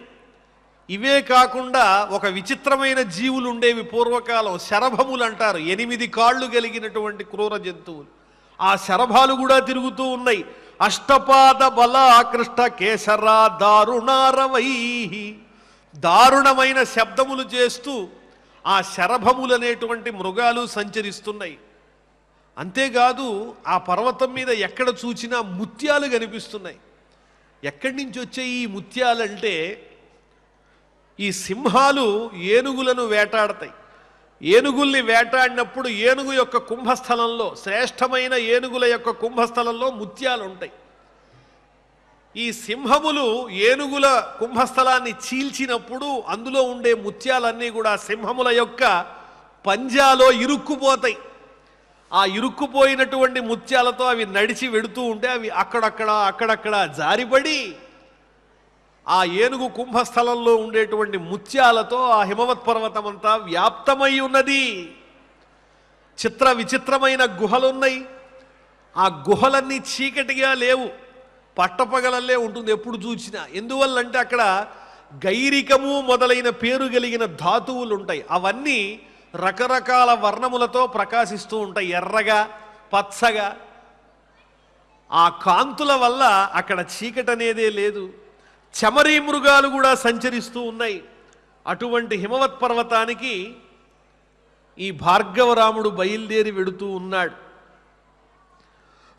ఇవే కాకుండా ఒక విచిత్రమైన జీవులు ఉండేవి పూర్వకాలం శరభములు అంటారు ఎనిమిది కాళ్ళు కలిగినటువంటి క్రూర జంతువులు ఆ శరభాలు కూడా తిరుగుతూ ఉన్నాయి అష్టపాద బల ఆకృష్ట కేసరా దారుణారవై దారుణమైన శబ్దములు చేస్తూ ఆ శరభములు అనేటువంటి మృగాలు సంచరిస్తున్నాయి అంతేకాదు ఆ పర్వతం మీద ఎక్కడ చూచినా ముత్యాలు కనిపిస్తున్నాయి ఎక్కడి నుంచి వచ్చే ఈ ముత్యాలంటే ఈ సింహాలు ఏనుగులను వేటాడతాయి ఏనుగుల్ని వేటాడినప్పుడు ఏనుగు యొక్క కుంభస్థలంలో శ్రేష్టమైన ఏనుగుల యొక్క కుంభస్థలంలో ముత్యాలు ఉంటాయి ఈ సింహములు ఏనుగుల కుంభస్థలాన్ని చీల్చినప్పుడు అందులో ఉండే ముత్యాలన్నీ కూడా సింహముల యొక్క పంజాలో ఇరుక్కుపోతాయి ఆ ఇరుక్కుపోయినటువంటి ముత్యాలతో అవి నడిచి వెడుతూ ఉంటే అవి అక్కడక్కడ అక్కడక్కడ జారిపడి ఆ ఏనుగు కుంభస్థలంలో ఉండేటువంటి ముత్యాలతో ఆ హిమవత్ పర్వతం అంతా వ్యాప్తమై ఉన్నది చిత్ర విచిత్రమైన గుహలున్నాయి ఆ గుహలన్నీ చీకటిగా లేవు పట్టపగలల్లే ఉంటుంది ఎప్పుడు చూసినా ఎందువల్లంటే అక్కడ గైరికము మొదలైన పేరు కలిగిన ధాతువులు ఉంటాయి అవన్నీ రకరకాల వర్ణములతో ప్రకాశిస్తూ ఉంటాయి ఎర్రగా పచ్చగా ఆ కాంతుల వల్ల అక్కడ చీకటి అనేదే లేదు చమరీ మృగాలు కూడా సంచరిస్తూ ఉన్నాయి అటువంటి హిమవత్ పర్వతానికి ఈ భార్గవరాముడు బయలుదేరి వెడుతూ ఉన్నాడు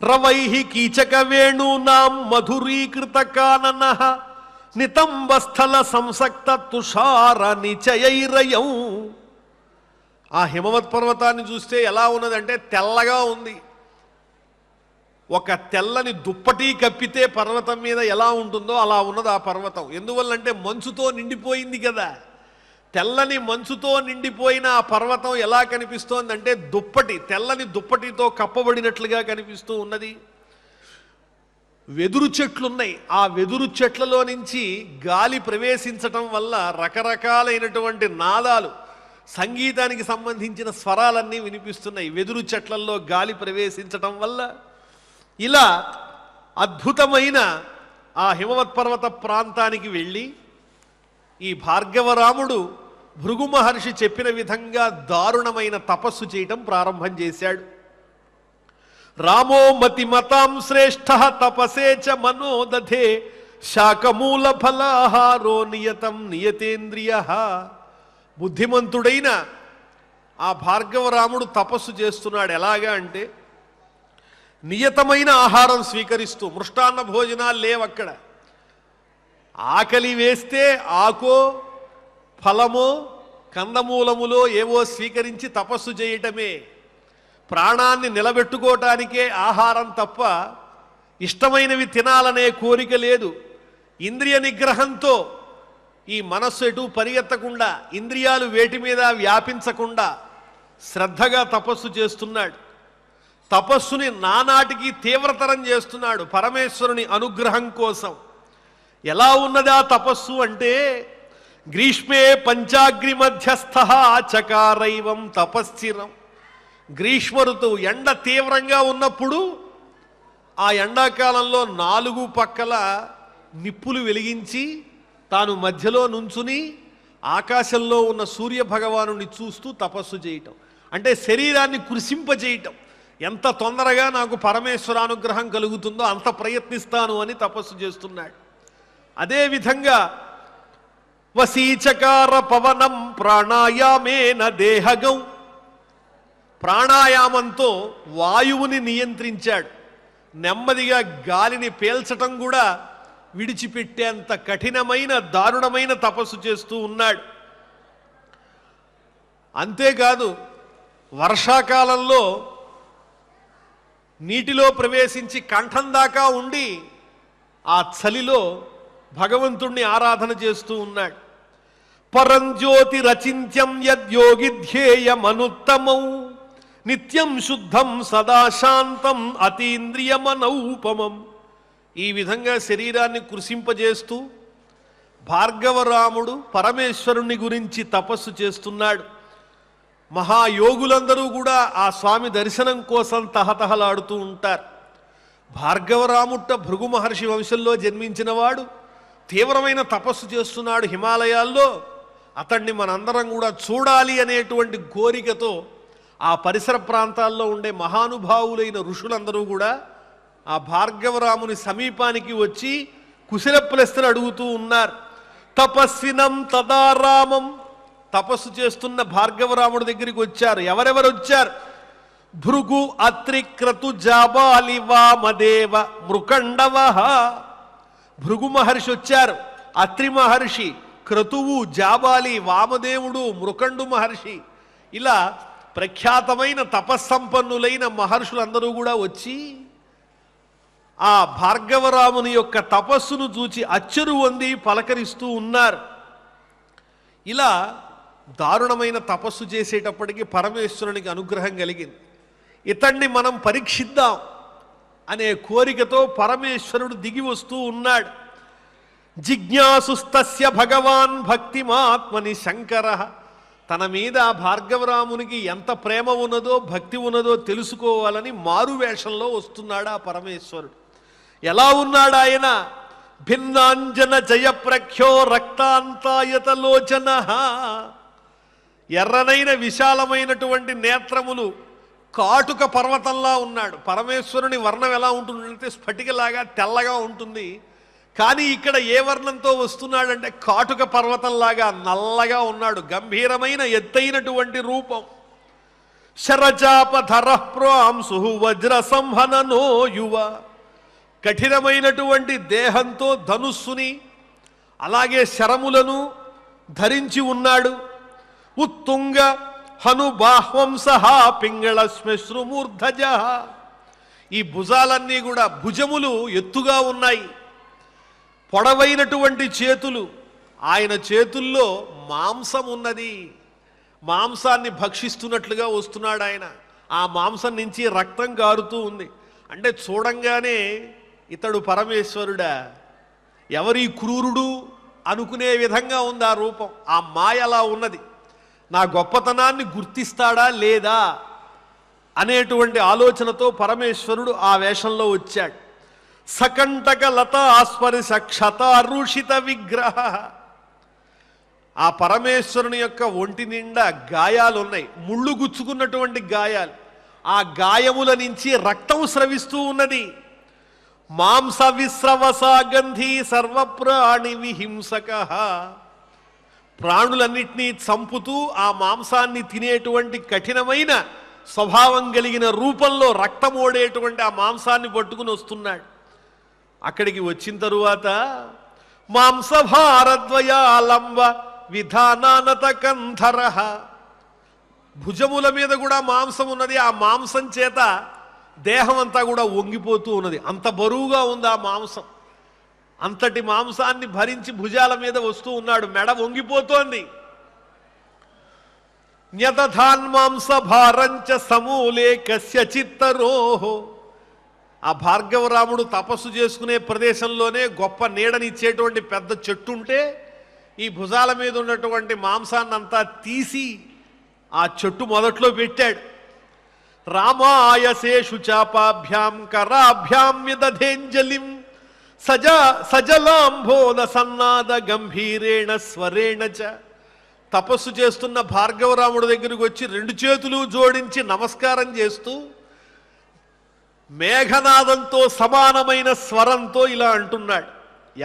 రవై కీచక వేణూనాం మధురీకృత కానన నితంబస్థల సంసక్త తుషార నిచయైరయం ఆ హిమవత్ పర్వతాన్ని చూస్తే ఎలా ఉన్నదంటే తెల్లగా ఉంది ఒక తెల్లని దుప్పటి కప్పితే పర్వతం మీద ఎలా ఉంటుందో అలా ఉన్నది ఆ పర్వతం ఎందువల్లంటే మంచుతో నిండిపోయింది కదా తెల్లని మంచుతో నిండిపోయిన ఆ పర్వతం ఎలా కనిపిస్తోందంటే దుప్పటి తెల్లని దుప్పటితో కప్పబడినట్లుగా కనిపిస్తూ ఉన్నది వెదురు చెట్లున్నాయి ఆ వెదురు చెట్లలో నుంచి గాలి ప్రవేశించటం వల్ల రకరకాలైనటువంటి నాదాలు సంగీతానికి సంబంధించిన స్వరాలన్నీ వినిపిస్తున్నాయి వెదురు చెట్లల్లో గాలి ప్రవేశించటం వల్ల ఇలా అద్భుతమైన ఆ హిమవత్పర్వత ప్రాంతానికి వెళ్ళి ఈ భార్గవరాముడు భృగు మహర్షి చెప్పిన విధంగా దారుణమైన తపస్సు చేయటం ప్రారంభం చేశాడు రామో మతాం శ్రేష్ట తపసే చ మనోదధే శాకమూల ఫలాహారో నియతం నియతేంద్రియ బుద్ధిమంతుడైన ఆ భార్గవరాముడు తపస్సు చేస్తున్నాడు ఎలాగా అంటే నియతమైన ఆహారం స్వీకరిస్తూ మృష్టాన్న భోజనాలు లేవు అక్కడ ఆకలి వేస్తే ఆకో ఫలమో కందమూలములో ఏవో స్వీకరించి తపస్సు చేయటమే ప్రాణాన్ని నిలబెట్టుకోవటానికే ఆహారం తప్ప ఇష్టమైనవి తినాలనే కోరిక లేదు ఇంద్రియ నిగ్రహంతో ఈ మనస్సు ఎటు పరిగెత్తకుండా ఇంద్రియాలు వేటి మీద వ్యాపించకుండా శ్రద్ధగా తపస్సు చేస్తున్నాడు తపస్సుని నానాటికి తీవ్రతరం చేస్తున్నాడు పరమేశ్వరుని అనుగ్రహం కోసం ఎలా ఉన్నది ఆ తపస్సు అంటే గ్రీష్మే పంచాగ్రి మధ్యస్థ చకారైవం తపశ్చిరం గ్రీష్మ ఋతువు ఎండ తీవ్రంగా ఉన్నప్పుడు ఆ ఎండాకాలంలో నాలుగు పక్కల నిప్పులు వెలిగించి తాను మధ్యలో నుంచుని ఆకాశంలో ఉన్న సూర్య భగవానుని చూస్తూ తపస్సు చేయటం అంటే శరీరాన్ని కృషింపజేయటం ఎంత తొందరగా నాకు పరమేశ్వర అనుగ్రహం కలుగుతుందో అంత ప్రయత్నిస్తాను అని తపస్సు చేస్తున్నాడు అదేవిధంగా వసీచకార పవనం ప్రాణాయామేన దేహగం ప్రాణాయామంతో వాయువుని నియంత్రించాడు నెమ్మదిగా గాలిని పేల్చటం కూడా విడిచిపెట్టేంత కఠినమైన దారుణమైన తపస్సు చేస్తూ ఉన్నాడు అంతేకాదు వర్షాకాలంలో నీటిలో ప్రవేశించి కంఠం దాకా ఉండి ఆ చలిలో భగవంతుణ్ణి ఆరాధన చేస్తూ ఉన్నాడు పరంజ్యోతి రచింత్యం యద్యోగి ధ్యేయమనుత్తమౌ నిత్యం శుద్ధం సదాశాంతం అతీంద్రియమనౌపమం ఈ విధంగా శరీరాన్ని కృషింపజేస్తూ భార్గవరాముడు పరమేశ్వరుని గురించి తపస్సు చేస్తున్నాడు మహాయోగులందరూ కూడా ఆ స్వామి దర్శనం కోసం తహతహలాడుతూ ఉంటారు భార్గవరాముట్ట భృగు మహర్షి వంశంలో జన్మించినవాడు తీవ్రమైన తపస్సు చేస్తున్నాడు హిమాలయాల్లో అతన్ని మనందరం కూడా చూడాలి అనేటువంటి కోరికతో ఆ పరిసర ప్రాంతాల్లో ఉండే మహానుభావులైన ఋషులందరూ కూడా ఆ భార్గవరాముని సమీపానికి వచ్చి కుశల ప్రశ్నలు అడుగుతూ ఉన్నారు తపస్వినం తదారామం తపస్సు చేస్తున్న భార్గవరాముడి దగ్గరికి వచ్చారు ఎవరెవరు వచ్చారు భృగు అత్రి క్రతు జాబాలి వామదేవ మృకండవ భృగు మహర్షి వచ్చారు అత్రి మహర్షి క్రతువు జాబాలి వామదేవుడు మృకండు మహర్షి ఇలా ప్రఖ్యాతమైన తపస్సంపన్నులైన మహర్షులందరూ కూడా వచ్చి ఆ భార్గవరాముని యొక్క తపస్సును చూచి అచ్చరు వంది పలకరిస్తూ ఉన్నారు ఇలా దారుణమైన తపస్సు చేసేటప్పటికీ పరమేశ్వరునికి అనుగ్రహం కలిగింది ఇతన్ని మనం పరీక్షిద్దాం అనే కోరికతో పరమేశ్వరుడు దిగి వస్తూ ఉన్నాడు జిజ్ఞాసుస్తస్య భగవాన్ భక్తి మాత్మని శంకర తన మీద భార్గవరామునికి ఎంత ప్రేమ ఉన్నదో భక్తి ఉన్నదో తెలుసుకోవాలని మారువేషంలో వస్తున్నాడు ఆ పరమేశ్వరుడు ఎలా ఉన్నాడు ఆయన భిన్నాంజన జయప్రఖ్యో రక్తాంతాయతలోచన ఎర్రనైన విశాలమైనటువంటి నేత్రములు కాటుక పర్వతంలా ఉన్నాడు పరమేశ్వరుని వర్ణం ఎలా ఉంటుందంటే స్ఫటికలాగా తెల్లగా ఉంటుంది కానీ ఇక్కడ ఏ వర్ణంతో వస్తున్నాడంటే కాటుక పర్వతంలాగా నల్లగా ఉన్నాడు గంభీరమైన ఎత్తైనటువంటి రూపం శరచాప ప్రాంశు వజ్ర సంహననో యువ కఠినమైనటువంటి దేహంతో ధనుస్సుని అలాగే శరములను ధరించి ఉన్నాడు ఉత్తుంగ హనుబాహ్వంసహ పింగళ శ్మశ్రుమూర్ధజ ఈ భుజాలన్నీ కూడా భుజములు ఎత్తుగా ఉన్నాయి పొడవైనటువంటి చేతులు ఆయన చేతుల్లో మాంసం ఉన్నది మాంసాన్ని భక్షిస్తున్నట్లుగా వస్తున్నాడు ఆయన ఆ మాంసం నుంచి రక్తం కారుతూ ఉంది అంటే చూడంగానే ఇతడు పరమేశ్వరుడా ఎవరి క్రూరుడు అనుకునే విధంగా ఉంది ఆ రూపం ఆ మాయలా అలా ఉన్నది నా గొప్పతనాన్ని గుర్తిస్తాడా లేదా అనేటువంటి ఆలోచనతో పరమేశ్వరుడు ఆ వేషంలో వచ్చాడు సకంటక లత ఆస్పరిశ క్షతారూషిత విగ్రహ ఆ పరమేశ్వరుని యొక్క ఒంటి నిండా గాయాలు ఉన్నాయి ముళ్ళు గుచ్చుకున్నటువంటి గాయాలు ఆ గాయముల నుంచి రక్తం స్రవిస్తూ ఉన్నది మాంస విశ్రవసాగంధి సర్వప్రాణి విహింసక ప్రాణులన్నింటినీ చంపుతూ ఆ మాంసాన్ని తినేటువంటి కఠినమైన స్వభావం కలిగిన రూపంలో రక్తమోడేటువంటి ఆ మాంసాన్ని పట్టుకుని వస్తున్నాడు అక్కడికి వచ్చిన తరువాత మాంసభారద్వయాలంబ విధానానత కంధర భుజముల మీద కూడా మాంసం ఉన్నది ఆ మాంసం చేత దేహం అంతా కూడా వంగిపోతూ ఉన్నది అంత బరువుగా ఉంది ఆ మాంసం అంతటి మాంసాన్ని భరించి భుజాల మీద వస్తూ ఉన్నాడు మెడ వంగిపోతోంది న్యతథాన్మాంస భారంచ సమూలే కస్య చిత్తరోహో ఆ భార్గవరాముడు తపస్సు చేసుకునే ప్రదేశంలోనే గొప్ప నీడనిచ్చేటువంటి పెద్ద చెట్టు ఉంటే ఈ భుజాల మీద ఉన్నటువంటి మాంసాన్నంతా తీసి ఆ చెట్టు మొదట్లో పెట్టాడు రామాయశేషు చాపాభ్యాం కరాభ్యాం విదధేంజలిం సజ సజలాంభోన సన్నాద గంభీరేణ స్వరేణ చ తపస్సు చేస్తున్న భార్గవరాముడి దగ్గరికి వచ్చి రెండు చేతులు జోడించి నమస్కారం చేస్తూ మేఘనాదంతో సమానమైన స్వరంతో ఇలా అంటున్నాడు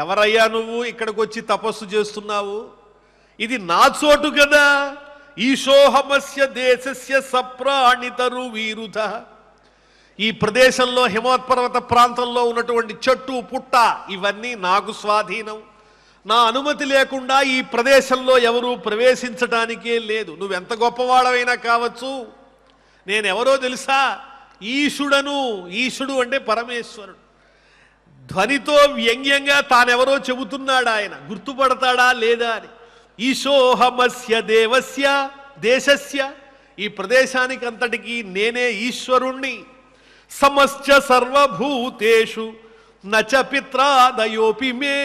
ఎవరయ్యా నువ్వు ఇక్కడికి వచ్చి తపస్సు చేస్తున్నావు ఇది నా చోటు కదా ఈశోహమస్య దేశస్య సప్రాణితరు వీరుధ ఈ ప్రదేశంలో హిమోత్పర్వత ప్రాంతంలో ఉన్నటువంటి చెట్టు పుట్ట ఇవన్నీ నాకు స్వాధీనం నా అనుమతి లేకుండా ఈ ప్రదేశంలో ఎవరూ ప్రవేశించడానికే లేదు నువ్వెంత గొప్పవాడవైనా కావచ్చు నేనెవరో తెలుసా ఈశుడను ఈశుడు అంటే పరమేశ్వరుడు ధ్వనితో వ్యంగ్యంగా తానెవరో చెబుతున్నాడు ఆయన గుర్తుపడతాడా లేదా అని ఈశోహమస్య దేవస్య దేశస్య ఈ ప్రదేశానికి అంతటికీ నేనే ఈశ్వరుణ్ణి సమస్య సర్వభూతేషు నచ పిత్రాదయోపి మే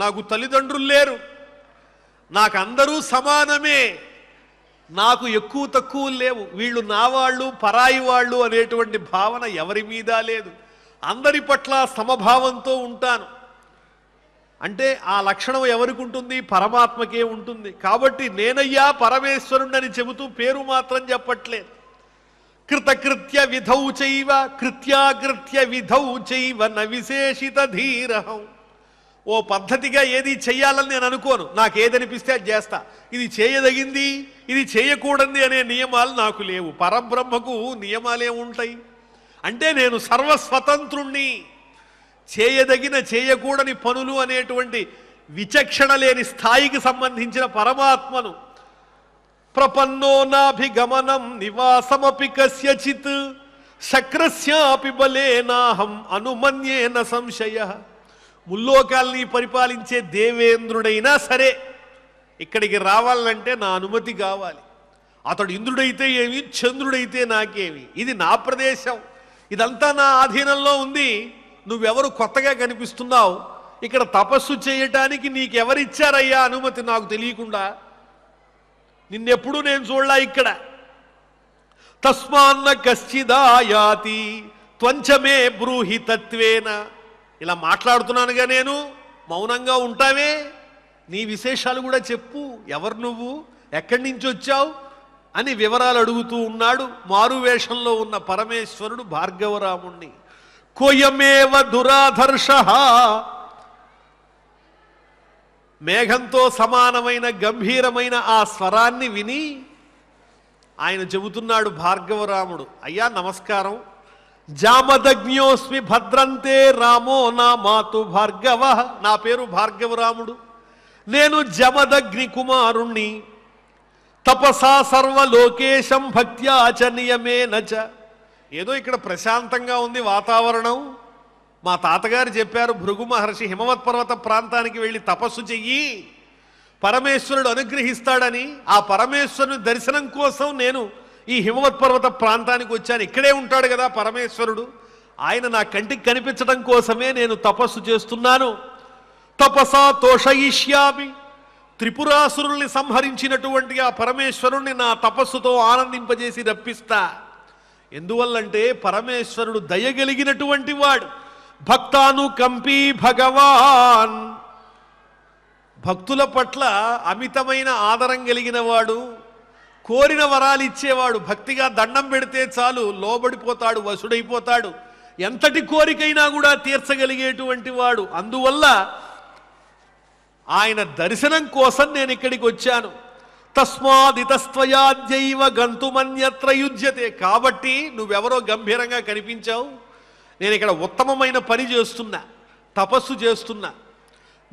నాకు తల్లిదండ్రులు లేరు నాకు అందరూ సమానమే నాకు ఎక్కువ తక్కువ లేవు వీళ్ళు నా వాళ్ళు పరాయి వాళ్ళు అనేటువంటి భావన ఎవరి మీద లేదు అందరి పట్ల సమభావంతో ఉంటాను అంటే ఆ లక్షణం ఎవరికి ఉంటుంది పరమాత్మకే ఉంటుంది కాబట్టి నేనయ్యా పరమేశ్వరుణ్ణని చెబుతూ పేరు మాత్రం చెప్పట్లేదు కృతకృత్య విధౌ చైవ కృత్యాకృత్య విధౌ చైవ న విశేషిత ధీరహం ఓ పద్ధతిగా ఏది చేయాలని నేను అనుకోను నాకు ఏదనిపిస్తే అది చేస్తా ఇది చేయదగింది ఇది చేయకూడదు అనే నియమాలు నాకు లేవు పరబ్రహ్మకు నియమాలే ఉంటాయి అంటే నేను సర్వస్వతంత్రుణ్ణి చేయదగిన చేయకూడని పనులు అనేటువంటి విచక్షణ లేని స్థాయికి సంబంధించిన పరమాత్మను ప్రపన్నో నాభిగమనం నివాసమపి కస్యచిత్ శక్రస్యాపి బలేనాహం అనుమన్యేన సంశయ ముల్లోకాల్ని పరిపాలించే దేవేంద్రుడైనా సరే ఇక్కడికి రావాలంటే నా అనుమతి కావాలి అతడు ఇంద్రుడైతే ఏమి చంద్రుడైతే నాకేమి ఇది నా ప్రదేశం ఇదంతా నా ఆధీనంలో ఉంది నువ్వెవరు కొత్తగా కనిపిస్తున్నావు ఇక్కడ తపస్సు చేయటానికి నీకెవరిచ్చారయ్యా అనుమతి నాకు తెలియకుండా నిన్నెప్పుడు నేను చూడలా ఇక్కడ తస్మాన్న కశ్చిదాయాతి త్వంచమే బ్రూహి తత్వేన ఇలా మాట్లాడుతున్నానుగా నేను మౌనంగా ఉంటావే నీ విశేషాలు కూడా చెప్పు ఎవరు నువ్వు ఎక్కడి నుంచి వచ్చావు అని వివరాలు అడుగుతూ ఉన్నాడు మారువేషంలో ఉన్న పరమేశ్వరుడు భార్గవరాముణ్ణి కోయమేవ దురాధర్ష మేఘంతో సమానమైన గంభీరమైన ఆ స్వరాన్ని విని ఆయన చెబుతున్నాడు భార్గవరాముడు అయ్యా నమస్కారం జామదజ్ఞోస్మి భద్రంతే రామో నా మాతు భార్గవ నా పేరు భార్గవరాముడు నేను జమదగ్ని కుమారుణ్ణి తపసా సర్వలోకేశం భక్త్యాచ నచ ఏదో ఇక్కడ ప్రశాంతంగా ఉంది వాతావరణం మా తాతగారు చెప్పారు భృగు మహర్షి హిమవత్ పర్వత ప్రాంతానికి వెళ్ళి తపస్సు చెయ్యి పరమేశ్వరుడు అనుగ్రహిస్తాడని ఆ పరమేశ్వరుని దర్శనం కోసం నేను ఈ హిమవత్ పర్వత ప్రాంతానికి వచ్చాను ఇక్కడే ఉంటాడు కదా పరమేశ్వరుడు ఆయన నా కంటికి కనిపించడం కోసమే నేను తపస్సు చేస్తున్నాను తపసా తోషయిష్యామి త్రిపురాసురుల్ని సంహరించినటువంటి ఆ పరమేశ్వరుణ్ణి నా తపస్సుతో ఆనందింపజేసి రప్పిస్తా ఎందువల్లంటే పరమేశ్వరుడు దయగలిగినటువంటి వాడు భక్తానుకంపీ భగవాన్ భక్తుల పట్ల అమితమైన ఆదరం కలిగిన వాడు కోరిన వరాలు ఇచ్చేవాడు భక్తిగా దండం పెడితే చాలు లోబడిపోతాడు వసుడైపోతాడు ఎంతటి కోరికైనా కూడా తీర్చగలిగేటువంటి వాడు అందువల్ల ఆయన దర్శనం కోసం నేను ఇక్కడికి వచ్చాను తస్మాదితస్త్వయాద్యైవ గంతుమన్యత్ర యుజ్యతే కాబట్టి నువ్వెవరో గంభీరంగా కనిపించావు నేను ఇక్కడ ఉత్తమమైన పని చేస్తున్నా తపస్సు చేస్తున్నా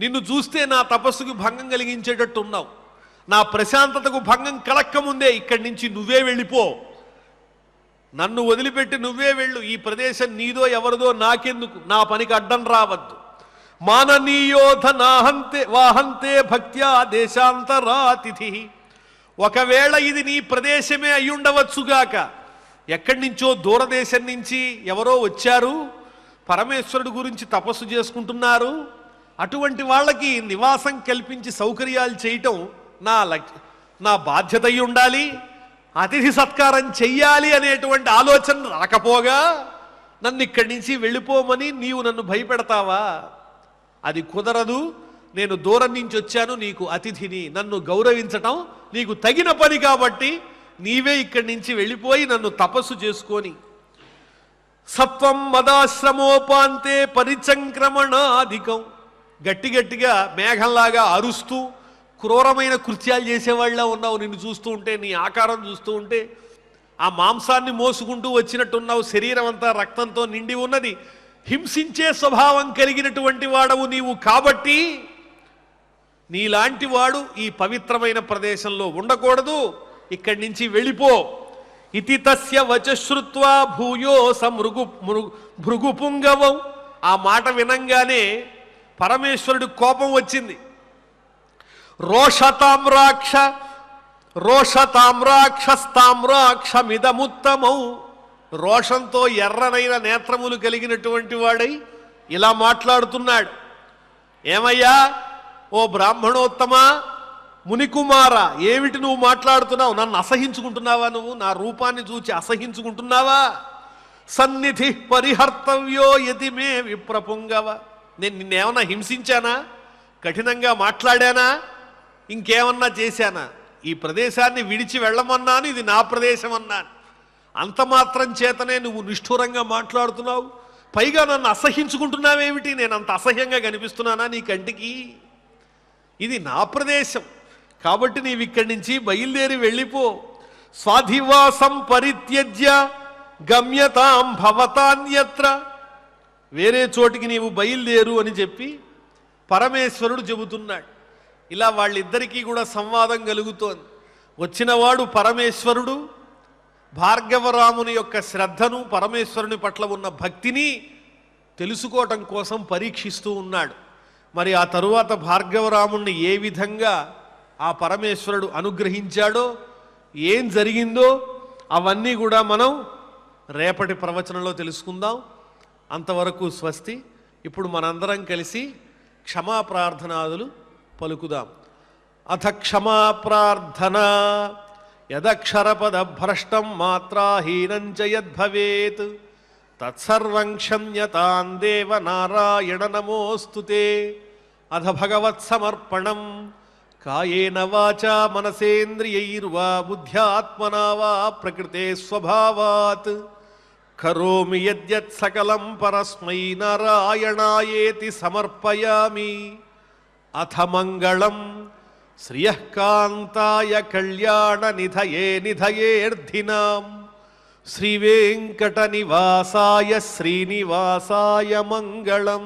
నిన్ను చూస్తే నా తపస్సుకు భంగం కలిగించేటట్టు ఉన్నావు నా ప్రశాంతతకు భంగం కలక్కముందే ఇక్కడి నుంచి నువ్వే వెళ్ళిపో నన్ను వదిలిపెట్టి నువ్వే వెళ్ళు ఈ ప్రదేశం నీదో ఎవరిదో నాకెందుకు నా పనికి అడ్డం రావద్దు మాననీయోధ నాహంతే వాహంతే భక్త్యా దేశాంతరాతిథి ఒకవేళ ఇది నీ ప్రదేశమే అయ్యుండవచ్చుగాక ఎక్కడి నుంచో దూరదేశం నుంచి ఎవరో వచ్చారు పరమేశ్వరుడు గురించి తపస్సు చేసుకుంటున్నారు అటువంటి వాళ్ళకి నివాసం కల్పించి సౌకర్యాలు చేయటం నా లక్ నా బాధ్యత అయి ఉండాలి అతిథి సత్కారం చెయ్యాలి అనేటువంటి ఆలోచన రాకపోగా నన్ను ఇక్కడి నుంచి వెళ్ళిపోమని నీవు నన్ను భయపెడతావా అది కుదరదు నేను దూరం నుంచి వచ్చాను నీకు అతిథిని నన్ను గౌరవించటం నీకు తగిన పని కాబట్టి నీవే ఇక్కడి నుంచి వెళ్ళిపోయి నన్ను తపస్సు చేసుకొని సత్వం మదాశ్రమోపాంతే పరిచంక్రమణాధికం గట్టి గట్టిగా మేఘంలాగా అరుస్తూ క్రూరమైన కృత్యాలు చేసేవాళ్ళ ఉన్నావు నిన్ను చూస్తూ ఉంటే నీ ఆకారం చూస్తూ ఉంటే ఆ మాంసాన్ని మోసుకుంటూ వచ్చినట్టున్నావు శరీరం అంతా రక్తంతో నిండి ఉన్నది హింసించే స్వభావం కలిగినటువంటి వాడవు నీవు కాబట్టి నీలాంటి వాడు ఈ పవిత్రమైన ప్రదేశంలో ఉండకూడదు ఇక్కడి నుంచి వెళ్ళిపో ఇతి తస్య వచశ్రుత్వా భూయో స మృగు భృగుపుంగవం ఆ మాట వినంగానే పరమేశ్వరుడు కోపం వచ్చింది రోషతామ్రాక్ష రోషతామ్రాక్షస్తామ్రాక్షమిదముత్తమౌ రోషంతో ఎర్రనైన నేత్రములు కలిగినటువంటి వాడై ఇలా మాట్లాడుతున్నాడు ఏమయ్యా ఓ బ్రాహ్మణోత్తమా మునికుమార ఏమిటి నువ్వు మాట్లాడుతున్నావు నన్ను అసహించుకుంటున్నావా నువ్వు నా రూపాన్ని చూచి అసహించుకుంటున్నావా సన్నిధి పరిహర్తవ్యో ఎది మే విప్రపుంగవ నేను నిన్నేమన్నా హింసించానా కఠినంగా మాట్లాడానా ఇంకేమన్నా చేశానా ఈ ప్రదేశాన్ని విడిచి వెళ్ళమన్నాను ఇది నా ప్రదేశం అన్నాను అంత మాత్రం చేతనే నువ్వు నిష్ఠూరంగా మాట్లాడుతున్నావు పైగా నన్ను అసహించుకుంటున్నావేమిటి నేను అంత అసహ్యంగా కనిపిస్తున్నానా నీ కంటికి ఇది నా ప్రదేశం కాబట్టి నీవు ఇక్కడి నుంచి బయలుదేరి వెళ్ళిపో స్వాధివాసం పరిత్యజ్య గమ్యతాం భవతాన్యత్ర వేరే చోటికి నీవు బయలుదేరు అని చెప్పి పరమేశ్వరుడు చెబుతున్నాడు ఇలా వాళ్ళిద్దరికీ కూడా సంవాదం కలుగుతోంది వచ్చినవాడు పరమేశ్వరుడు భార్గవరాముని యొక్క శ్రద్ధను పరమేశ్వరుని పట్ల ఉన్న భక్తిని తెలుసుకోవటం కోసం పరీక్షిస్తూ ఉన్నాడు మరి ఆ తరువాత భార్గవరాముణ్ణి ఏ విధంగా ఆ పరమేశ్వరుడు అనుగ్రహించాడో ఏం జరిగిందో అవన్నీ కూడా మనం రేపటి ప్రవచనంలో తెలుసుకుందాం అంతవరకు స్వస్తి ఇప్పుడు మనందరం కలిసి క్షమా ప్రార్థనాదులు పలుకుదాం అథ క్షమా ప్రార్థన యదక్షరపదభ్రష్టం మాత్రాహీనం చ తత్సర్వం క్షమ్యతాం దేవ నారాయణ నమోస్తుతే అధ భగవత్సమర్పణం కాయేన వాచ మనసేంద్రియైర్వా బుద్ధ్యాత్మనా వా ప్రకృతే స్వభావాత్ కరోమి యద్యత్ సకలం పరస్మై నారాయణాయేతి సమర్పయామి అథ మంగళం శ్రియకాంతాయ కళ్యాణ నిధయే నిధయేర్ధినాం శ్రీవేంకటనివాసాయ శ్రీనివాసాయ మంగళం